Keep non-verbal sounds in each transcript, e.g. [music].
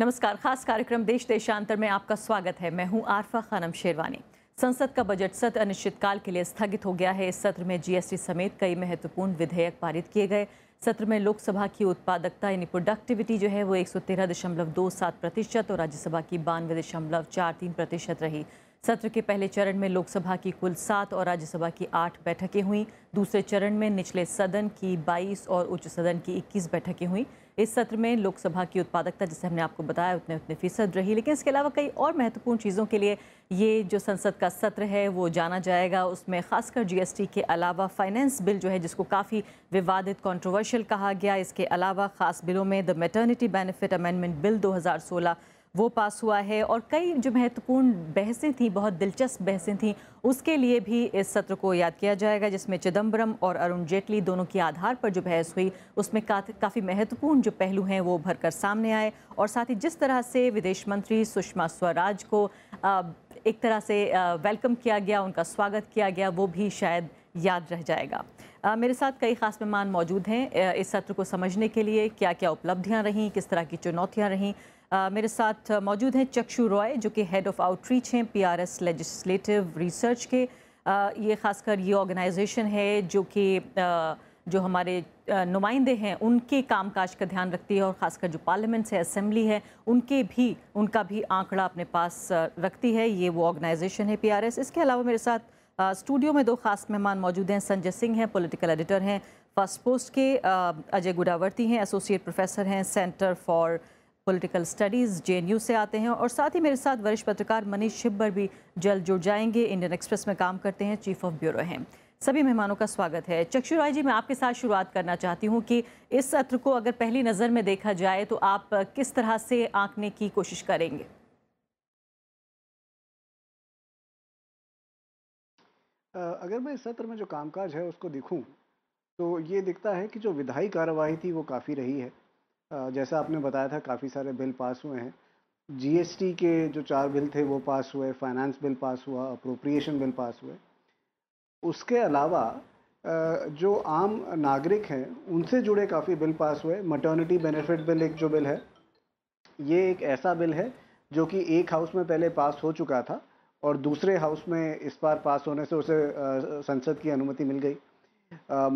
नमस्कार खास कार्यक्रम देश देशांतर में आपका स्वागत है मैं हूं आरफा खानम शेरवानी संसद का बजट सत्र अनिश्चितकाल के लिए स्थगित हो गया है इस सत्र में जीएसटी समेत कई महत्वपूर्ण विधेयक पारित किए गए सत्र में लोकसभा की उत्पादकता यानी प्रोडक्टिविटी जो है वो एक प्रतिशत और राज्यसभा की बानवे प्रतिशत रही सत्र के पहले चरण में लोकसभा की कुल सात और राज्यसभा की आठ बैठकें हुई दूसरे चरण में निचले सदन की बाईस और उच्च सदन की इक्कीस बैठकें हुई इस सत्र में लोकसभा की उत्पादकता जिसे हमने आपको बताया उतने उतने फीसद रही लेकिन इसके अलावा कई और महत्वपूर्ण चीज़ों के लिए ये जो संसद का सत्र है वो जाना जाएगा उसमें खासकर जीएसटी के अलावा फाइनेंस बिल जो है जिसको काफ़ी विवादित कंट्रोवर्शियल कहा गया इसके अलावा ख़ास बिलों में the maternity benefit amendment bill दो वो पास हुआ है और कई जो महत्वपूर्ण बहसें थीं बहुत दिलचस्प बहसें थीं उसके लिए भी इस सत्र को याद किया जाएगा जिसमें चिदम्बरम और अरुण जेटली दोनों के आधार पर जो बहस हुई उसमें काफ़ी महत्वपूर्ण जो पहलू हैं वो भरकर सामने आए और साथ ही जिस तरह से विदेश मंत्री सुषमा स्वराज को एक तरह से वेलकम किया गया उनका स्वागत किया गया वो भी शायद याद रह जाएगा आ, मेरे साथ कई ख़ास मेहमान मौजूद हैं इस सत्र को समझने के लिए क्या क्या उपलब्धियां रहीं किस तरह की चुनौतियां रहीं मेरे साथ मौजूद हैं चक्षु रॉय जो कि हेड ऑफ आउटरीच हैं पीआरएस लेजिस्लेटिव रिसर्च के आ, ये खासकर ये ऑर्गेनाइजेशन है जो कि जो हमारे नुमाइंदे हैं उनके कामकाज का ध्यान रखती है और ख़ासकर जो पार्लियामेंट है असम्बली है उनके भी उनका भी आंकड़ा अपने पास रखती है ये वो ऑर्गेनाइजेशन है पी इसके अलावा मेरे साथ स्टूडियो में दो खास मेहमान मौजूद हैं संजय सिंह हैं पॉलिटिकल एडिटर हैं फर्स्ट पोस्ट के अजय गुडावर्ती हैं एसोसिएट प्रोफेसर हैं centre for political studies J से आते हैं और साथ ही मेरे साथ वरिष्ठ पत्रकार मनीष छिब्बर भी जल्द जुड़ जाएंगे इंडियन एक्सप्रेस में काम करते हैं चीफ ऑफ ब्यूरो हैं सभी मेहमानों का स्वागत है चक्षु राय जी मैं आपके साथ शुरुआत करना चाहती हूँ कि इस सत्र को अगर पहली नज़र में देखा जाए तो आप किस तरह से आंकने की कोशिश करेंगे अगर मैं इस सत्र में जो कामकाज है उसको देखूं तो ये दिखता है कि जो विधायी कार्यवाही थी वो काफ़ी रही है जैसा आपने बताया था काफ़ी सारे बिल पास हुए हैं जीएसटी के जो चार बिल थे वो पास हुए फाइनेंस बिल पास हुआ अप्रोप्रिएशन बिल पास हुए उसके अलावा जो आम नागरिक हैं उनसे जुड़े काफ़ी बिल पास हुए मटर्निटी बेनिफिट बिल एक जो बिल है ये एक ऐसा बिल है जो कि एक हाउस में पहले पास हो चुका था और दूसरे हाउस में इस बार पास होने से उसे संसद की अनुमति मिल गई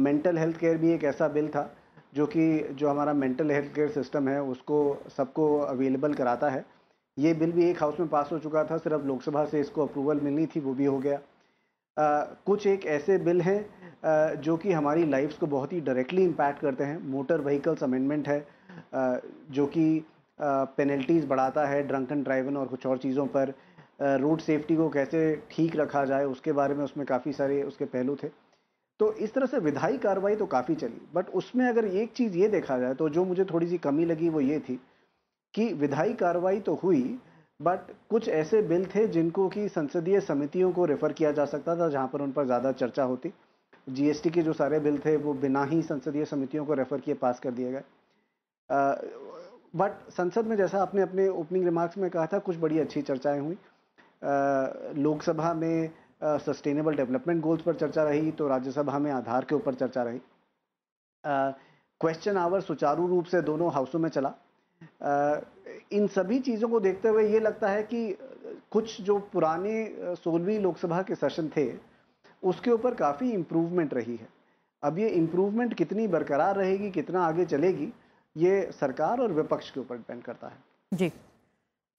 मेंटल हेल्थ केयर भी एक ऐसा बिल था जो कि जो हमारा मेंटल हेल्थ केयर सिस्टम है उसको सबको अवेलेबल कराता है ये बिल भी एक हाउस में पास हो चुका था सिर्फ लोकसभा से इसको अप्रूवल मिलनी थी वो भी हो गया आ, कुछ एक ऐसे बिल हैं जो कि हमारी लाइफ्स को बहुत ही डायरेक्टली इम्पैक्ट करते हैं मोटर व्हीकल्स अमेंडमेंट है आ, जो कि पेनल्टीज़ बढ़ाता है ड्रंक एंड ड्राइवन और कुछ और चीज़ों पर रोड सेफ्टी को कैसे ठीक रखा जाए उसके बारे में उसमें काफ़ी सारे उसके पहलू थे तो इस तरह से विधायी कार्रवाई तो काफ़ी चली बट उसमें अगर एक चीज़ ये देखा जाए तो जो मुझे थोड़ी सी कमी लगी वो ये थी कि विधायी कार्रवाई तो हुई बट कुछ ऐसे बिल थे जिनको कि संसदीय समितियों को रेफ़र किया जा सकता था जहाँ पर उन पर ज़्यादा चर्चा होती जीएसटी के जो सारे बिल थे वो बिना ही संसदीय समितियों को रेफ़र किए पास कर दिए गए बट संसद में जैसा आपने अपने ओपनिंग रिमार्क्स में कहा था कुछ बड़ी अच्छी चर्चाएं हुई लोकसभा में सस्टेनेबल डेवलपमेंट गोल्स पर चर्चा रही तो राज्यसभा में आधार के ऊपर चर्चा रही क्वेश्चन आवर सुचारू रूप से दोनों हाउसों में चला इन सभी चीज़ों को देखते हुए ये लगता है कि कुछ जो पुराने सोलहवीं लोकसभा के सेशन थे उसके ऊपर काफ़ी इम्प्रूवमेंट रही है अब ये इम्प्रूवमेंट कितनी बरकरार रहेगी कितना आगे चलेगी ये सरकार और विपक्ष के ऊपर डिपेंड करता है जी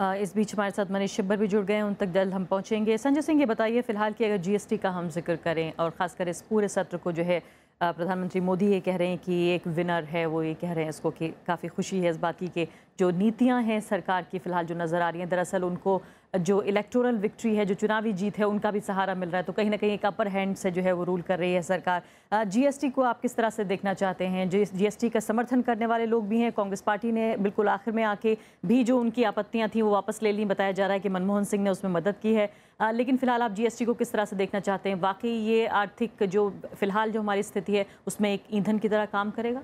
इस बीच हमारे साथ मनीष शिब्बर भी जुड़ गए हैं उन तक जल्द हम पहुंचेंगे संजय सिंह ये बताइए फिलहाल कि अगर जीएसटी का हम जिक्र करें और ख़ासकर इस पूरे सत्र को जो है प्रधानमंत्री मोदी ये कह रहे हैं कि एक विनर है वो ये कह रहे हैं इसको कि काफ़ी खुशी है इस बात की कि जो नीतियाँ हैं सरकार की फ़िलहाल जो नज़र आ रही हैं दरअसल उनको जो इलेक्टोरल विक्ट्री है जो चुनावी जीत है उनका भी सहारा मिल रहा है तो कहीं ना कहीं एक अपर हैंड से जो है वो रूल कर रही है सरकार जीएसटी को आप किस तरह से देखना चाहते हैं जीएसटी का समर्थन करने वाले लोग भी हैं कांग्रेस पार्टी ने बिल्कुल आखिर में आके भी जो उनकी आपत्तियाँ थी वो वापस ले ली बताया जा रहा है कि मनमोहन सिंह ने उसमें मदद की है आ, लेकिन फिलहाल आप जीएसटी को किस तरह से देखना चाहते हैं वाकई ये आर्थिक जो फिलहाल जो हमारी स्थिति है उसमें एक ईंधन की तरह काम करेगा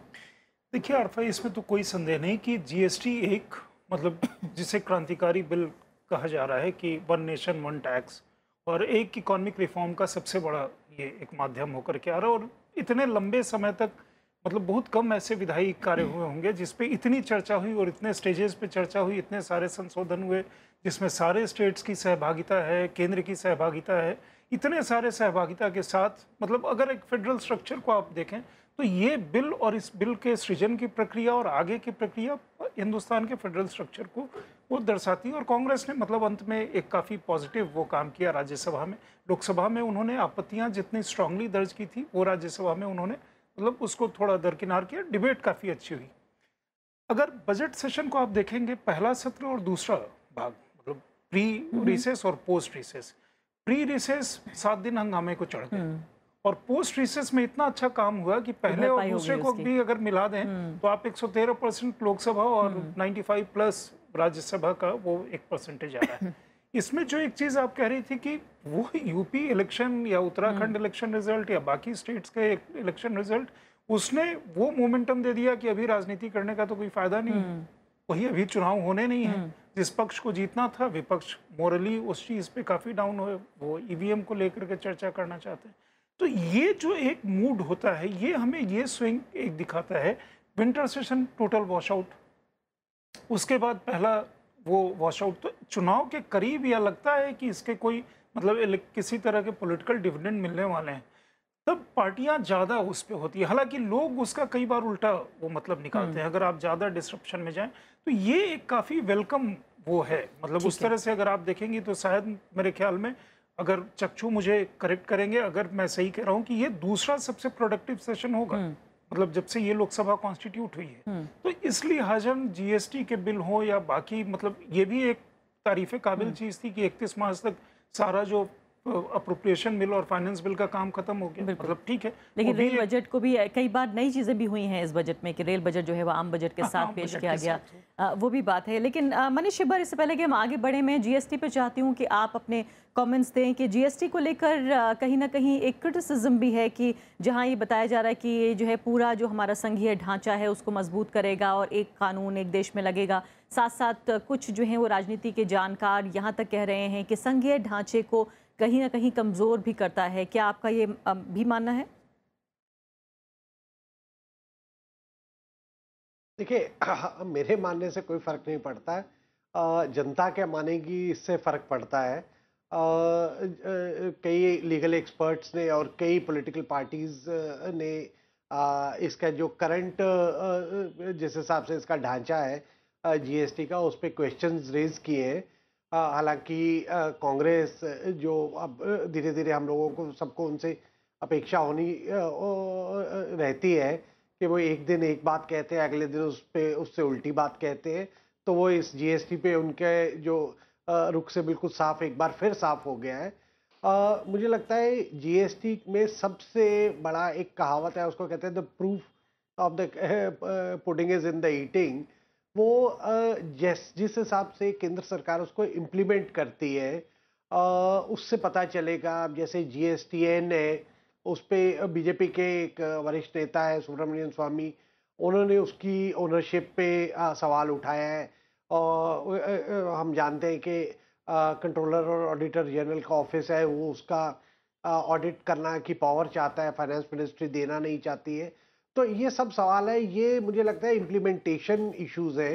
देखिए अरफा इसमें तो कोई संदेह नहीं कि जीएसटी एक मतलब जिसे क्रांतिकारी बिल कहा जा रहा है कि वन नेशन वन टैक्स और एक इकोनॉमिक रिफॉर्म का सबसे बड़ा ये एक माध्यम होकर के आ रहा है और इतने लंबे समय तक मतलब बहुत कम ऐसे विधायी कार्य हुए होंगे जिसपे इतनी चर्चा हुई और इतने स्टेजेस पे चर्चा हुई इतने सारे संशोधन हुए जिसमें सारे स्टेट्स की सहभागिता है केंद्र की सहभागिता है इतने सारे सहभागिता के साथ मतलब अगर एक फेडरल स्ट्रक्चर को आप देखें तो ये बिल और इस बिल के सृजन की प्रक्रिया और आगे की प्रक्रिया हिंदुस्तान के फेडरल स्ट्रक्चर को वो दर्शाती है और कांग्रेस ने मतलब अंत में एक काफ़ी पॉजिटिव वो काम किया राज्यसभा में लोकसभा में उन्होंने आपत्तियाँ जितनी स्ट्रांगली दर्ज की थी वो राज्यसभा में उन्होंने मतलब उसको थोड़ा दरकिनार किया डिबेट काफ़ी अच्छी हुई अगर बजट सेशन को आप देखेंगे पहला सत्र और दूसरा भाग मतलब प्री हम्म। रिसेस और पोस्ट रिसेस प्री रिसेस सात दिन हंगामे को चढ़ गए और पोस्ट रिसर्च में इतना अच्छा काम हुआ कि पहले और दूसरे को भी अगर मिला दें हम्म। तो आप 113 परसेंट लोकसभा और 95 हम्म। प्लस राज्यसभा का वो एक परसेंटेज आ रहा है [laughs] इसमें जो एक चीज़ आप कह रही थी कि वो यूपी इलेक्शन या उत्तराखंड इलेक्शन हम्म। रिजल्ट या बाकी स्टेट्स के इलेक्शन रिजल्ट उसने वो मोमेंटम दे दिया कि अभी राजनीति करने का तो कोई फायदा नहीं है वही अभी चुनाव होने नहीं है जिस पक्ष को जीतना था विपक्ष मोरली उस चीज़ पे काफ़ी डाउन हुए वो ईवीएम e को लेकर के चर्चा करना चाहते हैं तो ये जो एक मूड होता है ये हमें ये स्विंग एक दिखाता है winter session total wash out उसके बाद पहला वो वॉश आउट तो चुनाव के करीब यह लगता है कि इसके कोई मतलब किसी तरह के पॉलिटिकल डिविडेंड मिलने वाले हैं तब पार्टियां ज़्यादा उस पर होती है हालांकि लोग उसका कई बार उल्टा वो मतलब निकालते हैं हम्म। अगर आप ज़्यादा डिस्ट्रप्शन में जाएं तो ये एक काफ़ी वेलकम वो है मतलब उस तरह से अगर आप देखेंगे तो शायद मेरे ख्याल में अगर चक्षु मुझे करेक्ट करेंगे अगर मैं सही कह रहा हूँ कि ये दूसरा सबसे प्रोडक्टिव सेशन होगा हम्म। मतलब जब से ये लोकसभा कॉन्स्टिट्यूट हुई है हम्म। तो इस हम जीएसटी के बिल हो या बाकी मतलब ये भी एक तारीफ काबिल हम्म। चीज़ थी कि इकतीस मार्च तक सारा जो अप्रोप्रिएशन बिल और फाइनेंस बिल का काम खत्म हो गया मतलब ठीक है लेकिन रेल बजट को भी कई बार नई चीज़ें भी हुई हैं इस बजट में कि रेल बजट जो है वो आम बजट के हाँ, साथ पेश किया गया वो भी बात है लेकिन मनीष शिबर इससे पहले कि हम आगे बढ़े मैं जीएसटी पे चाहती हूँ कि आप अपने कमेंट्स दें कि जीएसटी को लेकर कहीं ना कहीं एक क्रिटिसिज्म भी है कि जहाँ ये बताया जा रहा है कि ये जो है पूरा जो हमारा संघीय ढांचा है उसको मजबूत करेगा और एक कानून एक देश में लगेगा साथ साथ कुछ जो है वो राजनीति के जानकार यहाँ तक कह रहे हैं कि संघीय ढांचे को कहीं ना कहीं कमज़ोर भी करता है क्या आपका ये भी मानना है देखिए [clears throat] मेरे मानने से कोई फ़र्क नहीं पड़ता है जनता क्या मानेगी इससे फ़र्क पड़ता है कई लीगल एक्सपर्ट्स ने और कई पॉलिटिकल पार्टीज़ ने इसका जो करंट जिस हिसाब से इसका ढांचा है जीएसटी का उस पर क्वेश्चन रेज किए हैं हालांकि कांग्रेस जो अब धीरे धीरे हम लोगों को सबको उनसे अपेक्षा होनी रहती है कि वो एक दिन एक बात कहते हैं अगले दिन उस पर उससे उल्टी बात कहते हैं तो वो इस जीएसटी पे उनके जो रुख से बिल्कुल साफ एक बार फिर साफ हो गया है आ, मुझे लगता है जीएसटी में सबसे बड़ा एक कहावत है उसको कहते हैं the proof of the pudding is in the eating वो जैस जिस हिसाब से केंद्र सरकार उसको इम्प्लीमेंट करती है उससे पता चलेगा अब जैसे जी एस टी एन है उस पर बीजेपी के एक वरिष्ठ नेता है सुब्रमण्यम स्वामी उन्होंने उसकी ओनरशिप पे सवाल उठाया है और हम जानते हैं कि कंट्रोलर और ऑडिटर जनरल का ऑफिस है वो उसका ऑडिट करना की पावर चाहता है फाइनेंस मिनिस्ट्री देना नहीं चाहती है तो ये सब सवाल है ये मुझे लगता है इम्प्लीमेंटेशन इश्यूज है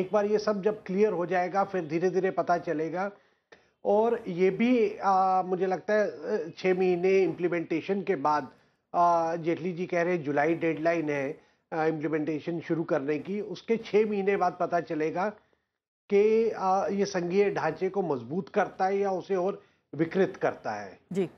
एक बार ये सब जब क्लियर हो जाएगा फिर धीरे धीरे पता चलेगा और ये भी आ, मुझे लगता है छः महीने इम्प्लीमेंटेशन के बाद जेटली जी कह रहे हैं जुलाई डेडलाइन है इम्प्लीमेंटेशन शुरू करने की उसके छः महीने बाद पता चलेगा कि ये संघीय ढांचे को मजबूत करता है या उसे और विकृत करता है जी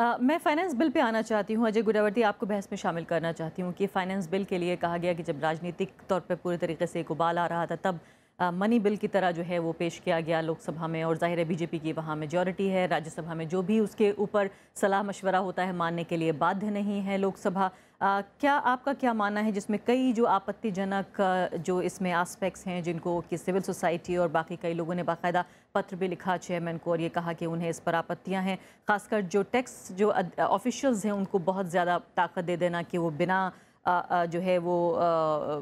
मैं फाइनेंस बिल पे आना चाहती हूँ अजय गुडावर्ती आपको बहस में शामिल करना चाहती हूँ कि फाइनेंस बिल के लिए कहा गया कि जब राजनीतिक तौर पर पूरे तरीके से एक उबाल आ रहा था तब आ, मनी बिल की तरह जो है वो पेश किया गया लोकसभा में और जाहिर है बीजेपी की वहाँ मेजोरिटी है राज्यसभा में जो भी उसके ऊपर सलाह मशवरा होता है मानने के लिए बाध्य नहीं है लोकसभा आ, क्या आपका क्या मानना है जिसमें कई जो आपत्तिजनक जो इसमें आस्पेक्ट्स हैं जिनको कि सिविल सोसाइटी और बाकी कई लोगों ने बाकायदा पत्र भी लिखा चेयरमैन को और ये कहा कि उन्हें इस पर आपत्तियां हैं खासकर जो टैक्स जो ऑफिशल्स हैं उनको बहुत ज़्यादा ताकत दे देना कि वो बिना आ, जो है वो आ,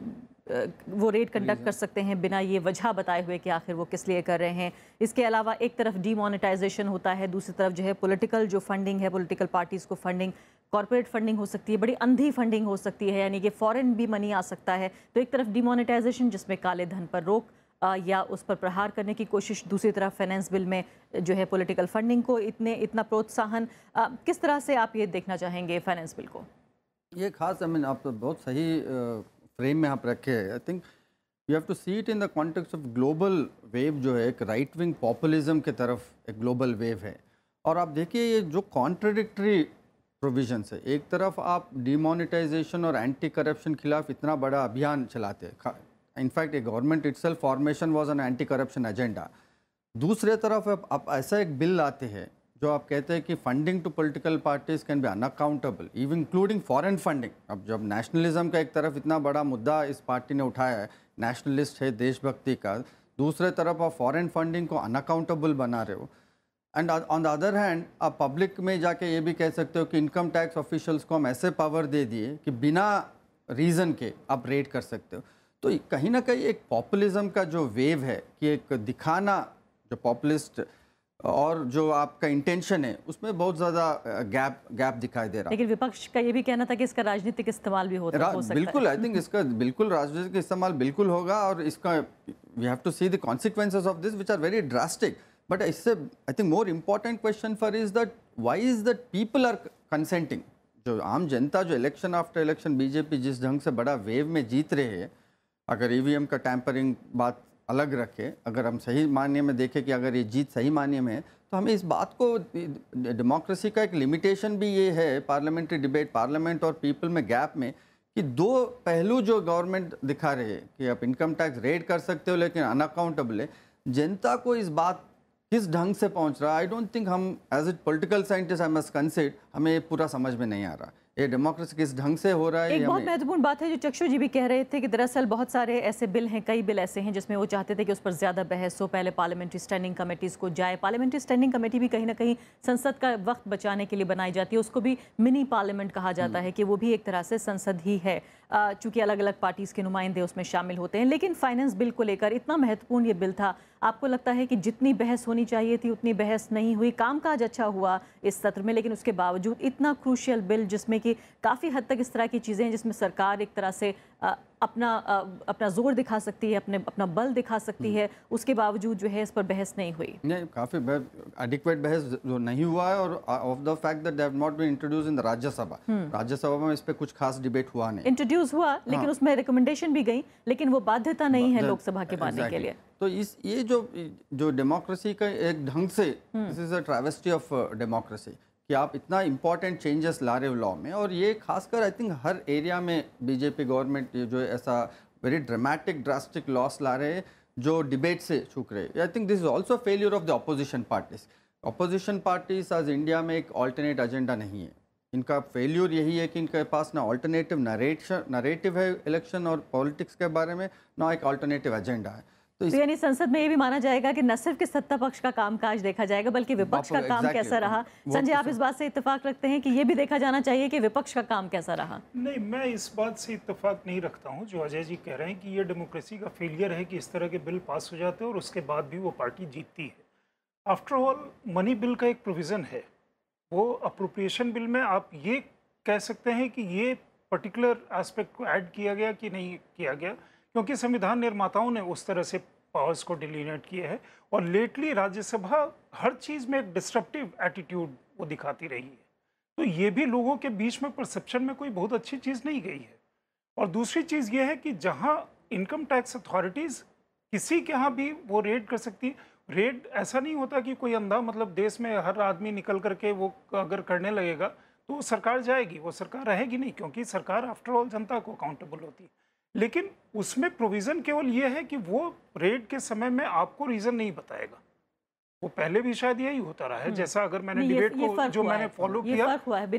वो रेड कंडक्ट कर सकते हैं बिना ये वजह बताए हुए कि आखिर वो किस लिए कर रहे हैं इसके अलावा एक तरफ डीमोनेटाइजेशन होता है दूसरी तरफ जो है पॉलिटिकल जो फंडिंग है पॉलिटिकल पार्टीज़ को फंडिंग कॉरपोरेट फंडिंग हो सकती है बड़ी अंधी फंडिंग हो सकती है यानी कि फॉरेन भी मनी आ सकता है तो एक तरफ डिमोनिटाइजेशन जिसमें काले धन पर रोक या उस पर प्रहार करने की कोशिश दूसरी तरफ फाइनेंस बिल में जो है पॉलिटिकल फंडिंग को इतने इतना प्रोत्साहन किस तरह से आप ये देखना चाहेंगे फाइनेंस बिल को ये खास आई मीन आप तो बहुत सही फ्रेम में आप रखे हैं I think you have to see it in the context of global wave जो है एक राइट विंग पॉपुलिज्म के तरफ एक ग्लोबल वेव है और आप देखिए ये जो कॉन्ट्रडिक्ट्री प्रोविजन है एक तरफ आप डिमोनिटाइजेशन और एंटी करप्शन खिलाफ इतना बड़ा अभियान चलाते in fact a government it's formation was an anti corruption agenda दूसरे तरफ आप, आप ऐसा एक बिल लाते हैं जो आप कहते हैं कि funding to political parties can be unaccountable even including foreign funding अब जब नेशनलिज्म का एक तरफ इतना बड़ा मुद्दा इस पार्टी ने उठाया है नेशनलिस्ट है देशभक्ति का दूसरे तरफ आप फॉरेन फंडिंग को अनअकाउंटेबल बना रहे हो and on the other hand आप पब्लिक में जाके ये भी कह सकते हो कि इनकम टैक्स ऑफिशियल्स को हम ऐसे पावर दे दिए कि बिना रीज़न के आप रेड कर सकते हो तो कहीं ना कहीं एक पॉपुलिज्म का जो वेव है कि एक दिखाना जो पॉपुलिस्ट और जो आपका इंटेंशन है उसमें बहुत ज़्यादा गैप गैप दिखाई दे रहा है लेकिन विपक्ष का ये भी कहना था कि इसका राजनीतिक इस्तेमाल भी होता हो सकता बिल्कुल आई थिंक इसका बिल्कुल राजनीतिक इस्तेमाल बिल्कुल होगा और इसका we have to see the consequences of this which are very drastic But I said, I think more important question for is that why is that people are consenting? जो आम जनता जो इलेक्शन आफ्टर इलेक्शन बीजेपी जिस ढंग से बड़ा wave में जीत रहे हैं अगर ईवीएम e का टैंपरिंग बात अलग रखे अगर हम सही मान्य में देखें कि अगर ये जीत सही मान्य में है तो हमें इस बात को डेमोक्रेसी का एक लिमिटेशन भी ये है पार्लियामेंट्री डिबेट पार्लियामेंट और पीपल में गैप में कि दो पहलू जो गवर्नमेंट दिखा रहे हैं कि आप इनकम टैक्स रेड कर सकते हो लेकिन अनअकाउंटेबल है जनता को इस बात किस ढंग से पहुंच रहा है आई डोंट थिंक हम as a political scientist I must consider हमें पूरा समझ में नहीं आ रहा ये डेमोक्रेसी किस ढंग से हो रहा है एक बहुत महत्वपूर्ण बात है जो चक्षु जी भी कह रहे थे कि दरअसल बहुत सारे ऐसे बिल हैं कई बिल ऐसे हैं जिसमें वो चाहते थे कि उस पर ज़्यादा बहस हो पहले पार्लियामेंट्री स्टैंडिंग कमेटीज़ को जाए पार्लियामेंट्री स्टैंडिंग कमेटी भी कहीं ना कहीं संसद का वक्त बचाने के लिए बनाई जाती है उसको भी मिनी पार्लियामेंट कहा जाता हम्म। है कि वो भी एक तरह से संसद ही है चूंकि अलग अलग पार्टीज़ के नुमाइंदे उसमें शामिल होते हैं लेकिन फाइनेंस बिल को लेकर इतना महत्वपूर्ण ये बिल था आपको लगता है कि जितनी बहस होनी चाहिए थी उतनी बहस नहीं हुई कामकाज अच्छा हुआ इस सत्र में लेकिन उसके बावजूद इतना क्रूशियल बिल जिसमें कि काफ़ी हद तक इस तरह की चीज़ें हैं जिसमें सरकार एक तरह से अपना अपना जोर दिखा सकती है अपने अपना बल दिखा सकती हम्म। है उसके बावजूद जो है इस पर बहस नहीं हुई नहीं काफ़ी एडिक्वेट बहस जो नहीं हुआ है और of the fact that that not been introduce in the Rajya Sabha Rajya Sabha में इस पे कुछ खास डिबेट हुआ नहीं इंट्रोड्यूस हुआ हाँ। लेकिन हाँ। उसमें रिकमेंडेशन भी गई लेकिन वो बाध्यता नहीं है लोकसभा के मानने के लिए तो इस ये जो जो डेमोक्रेसी का एक ढंग से this hmm. Is a travesty of democracy कि आप इतना इम्पॉर्टेंट चेंजेस ला रहे हो लॉ में और ये खासकर आई थिंक हर एरिया में बीजेपी गवर्नमेंट जो ऐसा वेरी ड्रामेटिक ड्रास्टिक लॉस ला रहे हैं जो डिबेट से छूक रहे I think this is also failure of the opposition parties opposition parties आज इंडिया में एक ऑल्टरनेट एजेंडा नहीं है इनका फेल्यूर यही है कि इनके पास ना ऑल्टरनेटिव नरेटिव है इलेक्शन और पॉलिटिक्स के बारे में ना एक ऑल्टरनेटिव एजेंडा है तो, तो यानी संसद में ये भी माना जाएगा कि न सिर्फ कि सत्ता पक्ष का कामकाज देखा जाएगा बल्कि विपक्ष का काम कैसा रहा संजय तो आप इस बात से इतफाक रखते हैं कि ये भी देखा जाना चाहिए कि विपक्ष का काम कैसा रहा नहीं मैं इस बात से इतफाक नहीं रखता हूँ जो अजय जी कह रहे हैं कि ये डेमोक्रेसी का फेलियर है कि इस तरह के बिल पास हो जाते हैं और उसके बाद भी वो पार्टी जीतती है आफ्टर ऑल मनी बिल का एक प्रोविज़न है वो अप्रोप्रिएशन बिल में आप ये कह सकते हैं कि ये पर्टिकुलर एस्पेक्ट को ऐड किया गया कि नहीं किया गया क्योंकि संविधान निर्माताओं ने उस तरह से पावर्स को डिलीनेट किए हैं और लेटली राज्यसभा हर चीज़ में एक डिस्ट्रप्टिव एटीट्यूड वो दिखाती रही है तो ये भी लोगों के बीच में परसेप्शन में कोई बहुत अच्छी चीज़ नहीं गई है और दूसरी चीज़ ये है कि जहाँ इनकम टैक्स अथॉरिटीज़ किसी के यहाँ भी वो रेड कर सकती है रेड ऐसा नहीं होता कि कोई अंधा मतलब देश में हर आदमी निकल करके वो अगर करने लगेगा तो सरकार जाएगी वो सरकार रहेगी नहीं क्योंकि सरकार आफ्टर ऑल जनता को अकाउंटेबल होती है लेकिन उसमें प्रोविज़न केवल ये है कि वो रेड के समय में आपको रीज़न नहीं बताएगा वो पहले भी शायद यही होता रहा है हम्म। जैसा अगर मैंने डिबेट को जो मैंने फॉलो किया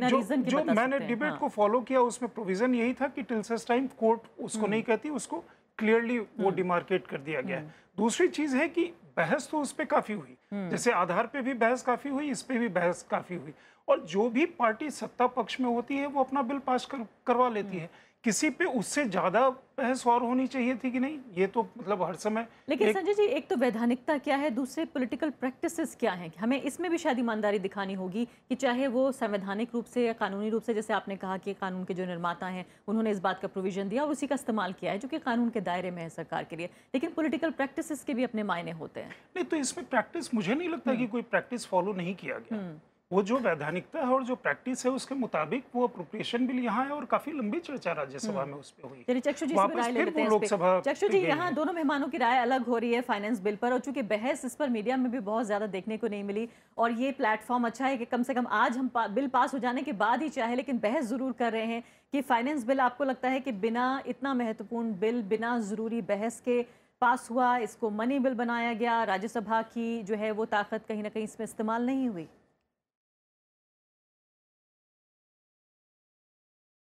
जो, जो मैंने डिबेट हाँ। को फॉलो किया उसमें प्रोविज़न यही था कि टिल्सस टाइम कोर्ट उसको हम्म। नहीं कहती उसको क्लियरली वो डिमार्केट हम्म। कर दिया गया है दूसरी चीज़ है कि बहस तो उस पर काफ़ी हुई जैसे आधार पे भी बहस काफ़ी हुई इस पर भी बहस काफ़ी हुई और जो भी पार्टी सत्ता पक्ष में होती है वो अपना बिल पास कर, करवा लेती है किसी पे उससे ज्यादा बहस और होनी चाहिए थी कि नहीं ये तो मतलब हर समय लेकिन संजय जी एक तो वैधानिकता क्या है दूसरे पॉलिटिकल प्रैक्टिसेस क्या हैं हमें इसमें भी शायद ईमानदारी दिखानी होगी कि चाहे वो संवैधानिक रूप से या कानूनी रूप से जैसे आपने कहा कि कानून के जो निर्माता हैं उन्होंने इस बात का प्रोविजन दिया और उसी का इस्तेमाल किया है जो कि कानून के दायरे में है सरकार के लिए लेकिन पोलिटिकल प्रैक्टिस के भी अपने मायने होते हैं नहीं तो इसमें प्रैक्टिस मुझे नहीं लगता हम्म। कि कोई प्रैक्टिस फॉलो नहीं किया गया हम्म। वो जो वैधानिकता है और जो प्रैक्टिस है उसके मुताबिक वो अप्रोप्रिएशन बिल यहाँ है और काफी लंबी चर्चा राज्यसभा हम्म। में उस पर हुई चक्षु जी यहाँ दोनों मेहमानों की राय अलग हो रही है फाइनेंस बिल पर और चूंकि बहस इस पर मीडिया में भी बहुत ज्यादा देखने को नहीं मिली और ये प्लेटफॉर्म अच्छा है कि कम से कम आज हम बिल पास हो जाने के बाद ही चाहे लेकिन बहस जरूर कर रहे हैं कि फाइनेंस बिल आपको लगता है कि बिना इतना महत्वपूर्ण बिल बिना ज़रूरी बहस के पास हुआ इसको मनी बिल बनाया गया राज्यसभा की जो है वो ताकत कहीं ना कहीं इसमें इस्तेमाल नहीं हुई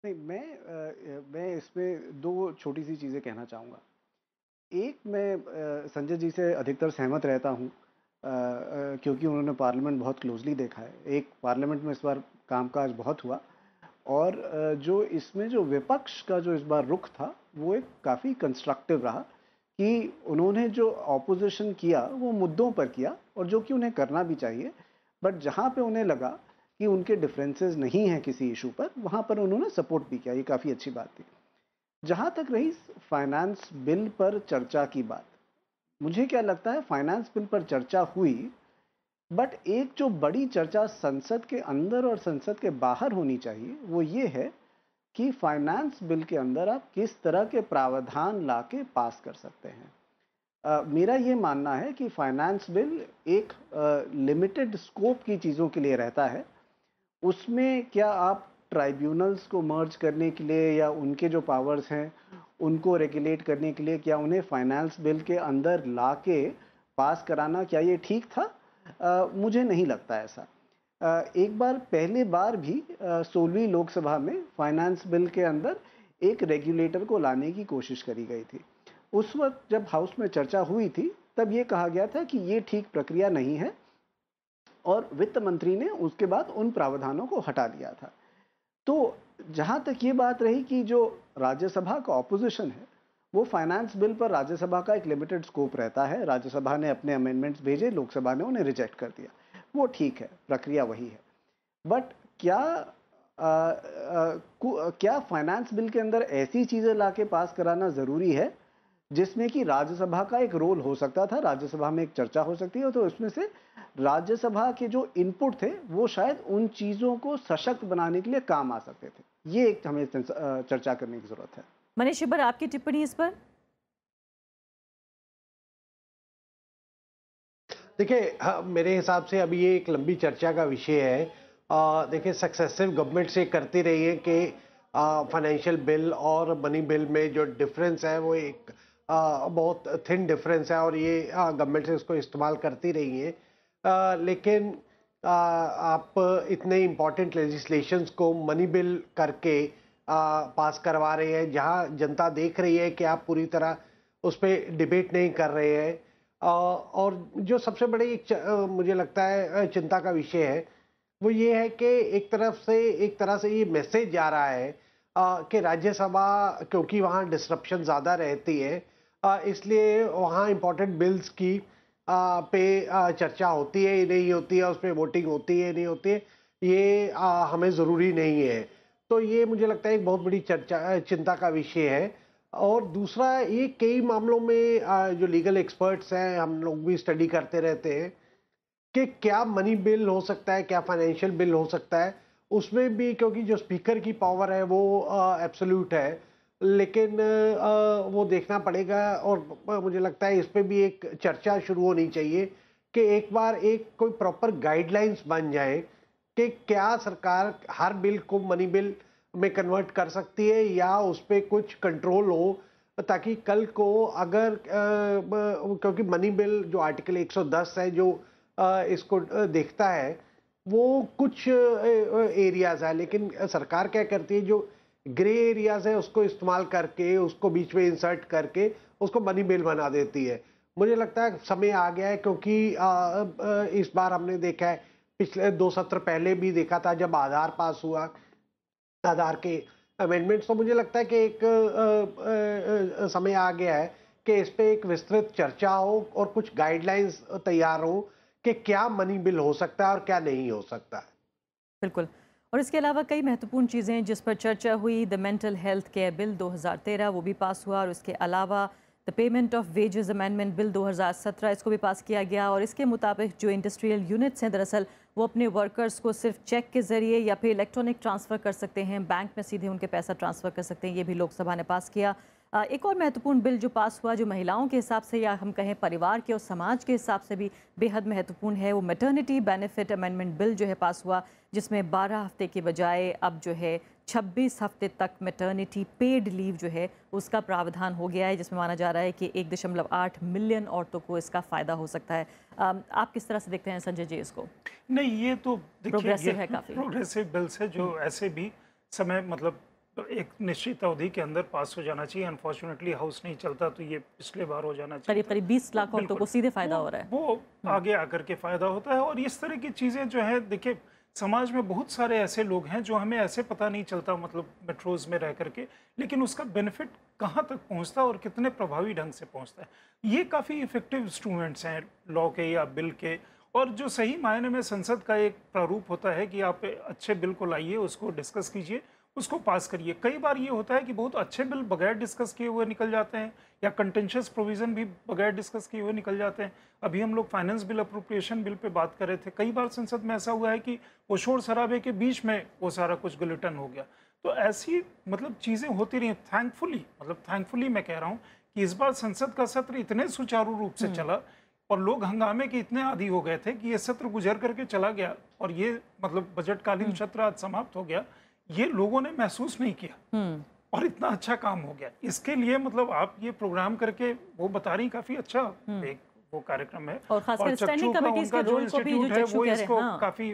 नहीं मैं आ, मैं इसमें दो छोटी सी चीज़ें कहना चाहूँगा। एक मैं संजय जी से अधिकतर सहमत रहता हूँ क्योंकि उन्होंने पार्लियामेंट बहुत क्लोज़ली देखा है। एक पार्लियामेंट में इस बार कामकाज बहुत हुआ और आ, जो इसमें जो विपक्ष का जो इस बार रुख था, वो एक काफ़ी कंस्ट्रक्टिव रहा कि उन्होंने जो ऑपोज़िशन किया, वो मुद्दों पर किया और जो कि उन्हें करना भी चाहिए। बट जहाँ पे उन्हें लगा कि उनके डिफरेंसेस नहीं हैं किसी इशू पर वहाँ पर उन्होंने सपोर्ट भी किया ये काफ़ी अच्छी बात थी जहाँ तक रही फाइनेंस बिल पर चर्चा की बात मुझे क्या लगता है फाइनेंस बिल पर चर्चा हुई बट एक जो बड़ी चर्चा संसद के अंदर और संसद के बाहर होनी चाहिए वो ये है कि फाइनेंस बिल के अंदर आप किस तरह के प्रावधान ला के पास कर सकते हैं Uh, मेरा ये मानना है कि फाइनेंस बिल एक लिमिटेड uh, स्कोप की चीज़ों के लिए रहता है उसमें क्या आप ट्राइब्यूनल्स को मर्ज करने के लिए या उनके जो पावर्स हैं उनको रेगुलेट करने के लिए क्या उन्हें फाइनेंस बिल के अंदर ला के पास कराना क्या ये ठीक था आ, मुझे नहीं लगता ऐसा आ, एक बार पहले बार भी सोलहवीं लोकसभा में फाइनेंस बिल के अंदर एक रेगुलेटर को लाने की कोशिश करी गई थी उस वक्त जब हाउस में चर्चा हुई थी तब ये कहा गया था कि ये ठीक प्रक्रिया नहीं है और वित्त मंत्री ने उसके बाद उन प्रावधानों को हटा दिया था तो जहाँ तक ये बात रही कि जो राज्यसभा का ऑपोजिशन है वो फाइनेंस बिल पर राज्यसभा का एक लिमिटेड स्कोप रहता है राज्यसभा ने अपने अमेंडमेंट्स भेजे लोकसभा ने उन्हें रिजेक्ट कर दिया वो ठीक है प्रक्रिया वही है बट क्या आ, आ, क्या फाइनेंस बिल के अंदर ऐसी चीज़ें ला के पास कराना ज़रूरी है जिसमें कि राज्यसभा का एक रोल हो सकता था राज्यसभा में एक चर्चा हो सकती है तो उसमें से राज्यसभा के जो इनपुट थे वो शायद उन चीज़ों को सशक्त बनाने के लिए काम आ सकते थे ये एक हमें चर्चा करने की ज़रूरत है मनीष शिबर आपकी टिप्पणी इस पर देखिए हाँ, मेरे हिसाब से अभी ये एक लंबी चर्चा का विषय है देखिए सक्सेसिव गवर्नमेंट से करती रही है कि फाइनेंशियल बिल और मनी बिल में जो डिफरेंस है वो एक आ, बहुत थिन डिफरेंस है और ये गवर्नमेंट हाँ, से इसको इस्तेमाल करती रही है आ, लेकिन आ, आप इतने इम्पॉर्टेंट लेजिस्लेशंस को मनी बिल करके आ, पास करवा रहे हैं जहाँ जनता देख रही है कि आप पूरी तरह उस पर डिबेट नहीं कर रहे हैं और जो सबसे बड़ी एक मुझे लगता है चिंता का विषय है वो ये है कि एक तरफ से एक तरह से ये मैसेज जा रहा है कि राज्यसभा क्योंकि वहाँ डिस्ट्रप्शन ज़्यादा रहती है इसलिए वहाँ इम्पोर्टेंट बिल्स की पे चर्चा होती है नहीं होती है उस पर वोटिंग होती है नहीं होती है ये हमें ज़रूरी नहीं है तो ये मुझे लगता है एक बहुत बड़ी चर्चा चिंता का विषय है और दूसरा ये कई मामलों में जो लीगल एक्सपर्ट्स हैं हम लोग भी स्टडी करते रहते हैं कि क्या मनी बिल हो सकता है क्या फाइनेंशियल बिल हो सकता है उसमें भी क्योंकि जो स्पीकर की पावर है वो एब्सोल्यूट है लेकिन आ, वो देखना पड़ेगा और मुझे लगता है इस पर भी एक चर्चा शुरू होनी चाहिए कि एक बार एक कोई प्रॉपर गाइडलाइंस बन जाए कि क्या सरकार हर बिल को मनी बिल में कन्वर्ट कर सकती है या उस पर कुछ कंट्रोल हो ताकि कल को अगर आ, क्योंकि मनी बिल जो आर्टिकल 110 है जो आ, इसको देखता है वो कुछ एरियाज़ है लेकिन सरकार क्या करती है जो ग्रे एरियाज़ है उसको इस्तेमाल करके उसको बीच में इंसर्ट करके उसको मनी मेल बना देती है मुझे लगता है समय आ गया है क्योंकि इस बार हमने देखा है पिछले दो सत्र पहले भी देखा था जब आधार पास हुआ आधार के अमेंडमेंट्स तो मुझे लगता है कि एक समय आ गया है कि इस पर एक विस्तृत चर्चा हो और कुछ गाइडलाइंस तैयार हों कि क्या मनी बिल हो सकता है और क्या नहीं हो सकता है बिल्कुल और इसके अलावा कई महत्वपूर्ण चीज़ें जिस पर चर्चा हुई the mental health care bill 2013 वो भी पास हुआ और उसके अलावा the payment of wages amendment bill 2017 इसको भी पास किया गया और इसके मुताबिक जो इंडस्ट्रियल यूनिट्स हैं दरअसल वो अपने वर्कर्स को सिर्फ चेक के ज़रिए या फिर इलेक्ट्रॉनिक ट्रांसफ़र कर सकते हैं बैंक में सीधे उनके पैसा ट्रांसफ़र कर सकते हैं ये भी लोकसभा ने पास किया एक और महत्वपूर्ण बिल जो पास हुआ जो महिलाओं के हिसाब से या हम कहें परिवार के और समाज के हिसाब से भी बेहद महत्वपूर्ण है वो मेटर्निटी बेनिफिट अमेंडमेंट बिल जो है पास हुआ जिसमें 12 हफ्ते के बजाय अब जो है 26 हफ्ते तक मेटर्निटी पेड लीव जो है उसका प्रावधान हो गया है जिसमें माना जा रहा है कि एक दशमलव आठ मिलियन औरतों को इसका फ़ायदा हो सकता है आप किस तरह से देखते हैं संजय जी इसको नहीं ये तो प्रोग्रेसिव है काफ़ी प्रोग्रेसिव बिल्स है जो हम्म। ऐसे भी समय मतलब तो एक निश्चित अवधि के अंदर पास हो जाना चाहिए अनफॉर्चुनेटली हाउस नहीं चलता तो ये पिछले बार हो जाना चाहिए करीब बीस लाख तो को सीधे फायदा हो रहा है वो हाँ। आगे आकर के फायदा होता है और इस तरह की चीज़ें जो है देखिए समाज में बहुत सारे ऐसे लोग हैं जो हमें ऐसे पता नहीं चलता मतलब मेट्रोज में रह करके लेकिन उसका बेनिफिट कहाँ तक पहुँचता है और कितने प्रभावी ढंग से पहुँचता है ये काफ़ी इफ़ेक्टिव इंस्ट्रूमेंट्स हैं लॉ के या बिल के और जो सही मायने में संसद का एक प्रारूप होता है कि आप अच्छे बिल को लाइए उसको डिस्कस कीजिए उसको पास करिए कई बार ये होता है कि बहुत अच्छे बिल बगैर डिस्कस किए हुए निकल जाते हैं या कंटेंशियस प्रोविज़न भी बगैर डिस्कस किए हुए निकल जाते हैं अभी हम लोग finance bill appropriation bill pay बात कर रहे थे कई बार संसद में ऐसा हुआ है कि वो शोर शराबे के बीच में वो सारा कुछ गुलेटन हो गया तो ऐसी मतलब चीज़ें होती रही थैंकफुली मतलब थैंकफुली मैं कह रहा हूँ कि इस बार संसद का सत्र इतने सुचारू रूप से हम्म। चला और लोग हंगामे के इतने आदि हो गए थे कि ये सत्र गुजर करके चला गया और ये मतलब बजटकालीन हम्म। सत्र आज समाप्त हो गया ये लोगों ने महसूस नहीं किया हम्म। और इतना अच्छा काम हो गया इसके लिए मतलब आप ये प्रोग्राम करके वो बता रही काफी अच्छा हम्म। एक वो कार्यक्रम है और, और चक्षु का उनका जो इंस्टीट्यूट है वो इसको हाँ। काफी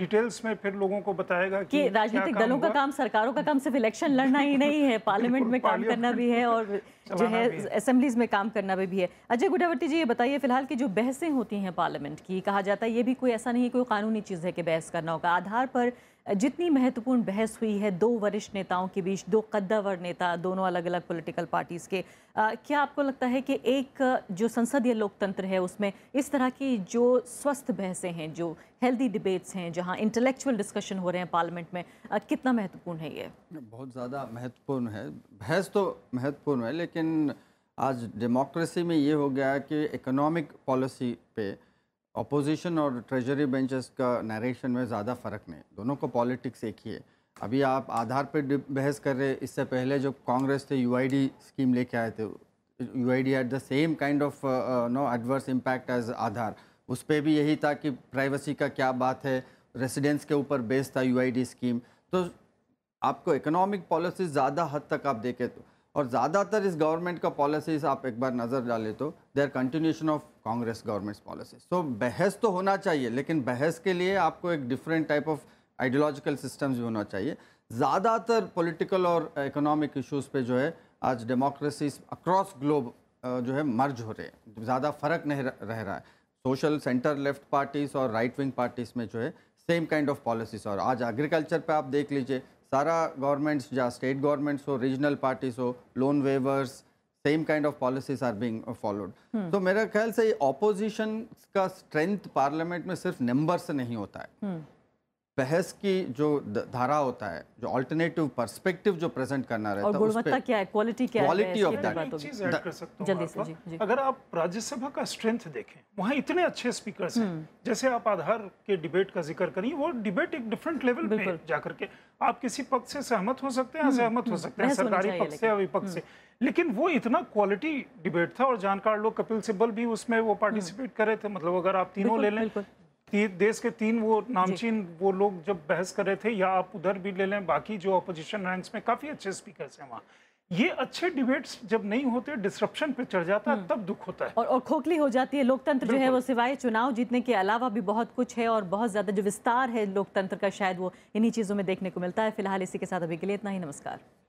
डिटेल्स में फिर लोगों को बताएगा कि, कि राजनीतिक दलों का काम सरकारों का काम सिर्फ इलेक्शन लड़ना ही नहीं है [laughs] पार्लियामेंट [laughs] में काम करना भी है और जो है असेंबलीज में काम करना भी है अजय गुडावती जी ये बताइए फिलहाल की जो बहसें होती हैं पार्लियामेंट की कहा जाता है ये भी कोई ऐसा नहीं कोई कानूनी चीज़ है कि बहस करना होगा आधार पर जितनी महत्वपूर्ण बहस हुई है दो वरिष्ठ नेताओं के बीच दो कद्दावर नेता दोनों अलग अलग पॉलिटिकल पार्टीज़ के आ, क्या आपको लगता है कि एक जो संसदीय लोकतंत्र है उसमें इस तरह की जो स्वस्थ बहसें हैं जो हेल्दी डिबेट्स हैं जहां इंटेलेक्चुअल डिस्कशन हो रहे हैं पार्लियामेंट में आ, कितना महत्वपूर्ण है ये बहुत ज़्यादा महत्वपूर्ण है बहस तो महत्वपूर्ण है लेकिन आज डेमोक्रेसी में ये हो गया कि इकोनॉमिक पॉलिसी पे अपोजिशन और ट्रेजरी बेंचेस का नरेशन में ज़्यादा फ़र्क नहीं दोनों को पॉलिटिक्स एक ही है अभी आप आधार पर बहस कर रहे इससे पहले जो कांग्रेस थे यू स्कीम लेके आए थे डी at the same kind of no adverse impact as Aadhaar उस पर भी यही था कि प्राइवेसी का क्या बात है रेसिडेंस के ऊपर बेस था यू स्कीम तो आपको इकोनॉमिक पॉलिसी ज़्यादा हद तक आप देखें तो और ज़्यादातर इस गवर्नमेंट का पॉलिसीज आप एक बार नज़र डालें तो there continuation of Congress governments policy so बहस तो होना चाहिए लेकिन बहस के लिए आपको एक different type of ideological systems भी होना चाहिए ज़्यादातर पॉलिटिकल और इकोनॉमिक इश्यूज पे जो है आज डेमोक्रेसीज अक्रॉस ग्लोब जो है मर्ज हो रहे हैं ज़्यादा फर्क नहीं रह रहा है सोशल सेंटर लेफ्ट पार्टीज़ और राइट विंग पार्टीज़ में जो है सेम काइंड ऑफ पॉलिसीज़ और आज एग्रीकल्चर पे आप देख लीजिए सारा गवर्नमेंट्स या स्टेट गवर्नमेंट्स हो रीजनल पार्टीज़ हो loan waivers same kind of policies are being followed तो मेरा ख्याल से ऑपोजिशन का स्ट्रेंथ पार्लियामेंट में सिर्फ नंबर से नहीं होता है hmm. बहस की जो धारा होता है जो ऑल्टरनेटिव पर्सपेक्टिव जो प्रेजेंट करना रहता और गुणवत्ता क्या है क्वालिटी क्या क्वालिटी ऑफ दैट जल्दी से जी, जी अगर आप राज्यसभा का स्ट्रेंथ देखें वहाँ इतने अच्छे स्पीकर्स हैं हम्म। जैसे आप आधार के डिबेट का जिक्र करिए वो डिबेट एक डिफरेंट लेवल पे जाकर के आप किसी पक्ष से सहमत हो सकते हैं हम्म, असहमत हो हम्म। सकते हैं सरकारी पक्ष से या विपक्ष से लेकिन वो इतना क्वालिटी डिबेट था और जानकार लोग कपिल सिब्बल भी उसमें वो पार्टिसिपेट कर रहे थे मतलब अगर आप तीनों ले लें देश के तीन वो नामचीन वो लोग जब बहस कर रहे थे या आप उधर भी ले लें बाकी जो अपोजिशन रैंक्स में काफ़ी अच्छे स्पीकर्स हैं वहाँ ये अच्छे डिबेट्स जब नहीं होते डिस्ट्रप्शन पे चढ़ जाता है हम्म। तब दुख होता है और, और खोखली हो जाती है लोकतंत्र जो है वो सिवाय चुनाव जीतने के अलावा भी बहुत कुछ है और बहुत ज़्यादा जो विस्तार है लोकतंत्र का शायद वो इन्हीं चीज़ों में देखने को मिलता है फिलहाल इसी के साथ अभी के लिए इतना ही नमस्कार